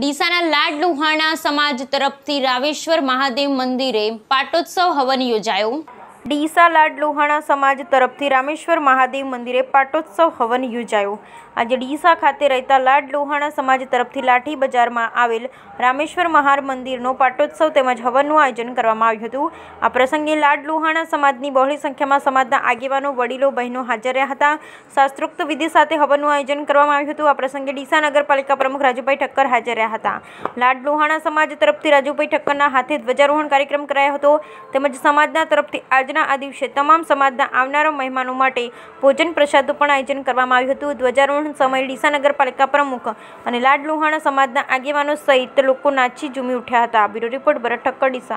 ડીસાના લાડ લુહાણા સમાજ તરફથી રાવેશ્વર મહાદેવ મંદિરે પાટોત્સવ હવન યોજાયો ડીસા લાડ લોહાણા સમાજ તરફથી રામેશ્વર મહાદેવ મંદિરે પાટોત્સવ હવન યોજાયો આજે ડીસા ખાતે રહેતા લાડ લોહાણા સમાજ તરફથી લાઠી બજારમાં આવેલ રામેશ્વર મહાર મંદિરનો પાટોત્સવ તેમજ હવનનું આયોજન કરવામાં આવ્યું હતું આ પ્રસંગે લાડ લોહાણા સમાજની બહોળી સંખ્યામાં સમાજના આગેવાનો વડીલો બહેનો હાજર રહ્યા હતા શાસ્ત્રોક્ત વિધિ સાથે હવનનું આયોજન કરવામાં આવ્યું હતું આ પ્રસંગે ડીસા નગરપાલિકા પ્રમુખ રાજુભાઈ ઠક્કર હાજર રહ્યા હતા લાડ લોહાણા સમાજ તરફથી રાજુભાઈ ઠક્કરના હાથે ધ્વજારોહણ કાર્યક્રમ કરાયો હતો તેમજ સમાજના તરફથી આજ આજના આ દિવસે તમામ સમાજના આવનારા મહેમાનો માટે ભોજન પ્રસાદનું પણ આયોજન કરવામાં આવ્યું હતું ધ્વજારોહણ સમયે ડીસા નગરપાલિકા પ્રમુખ અને લાડ લુહાણા સમાજના આગેવાનો સહિત લોકો નાચી ઝૂમી ઉઠ્યા હતા બ્યુરો રિપોર્ટ ભરત ઠક્કર ડીસા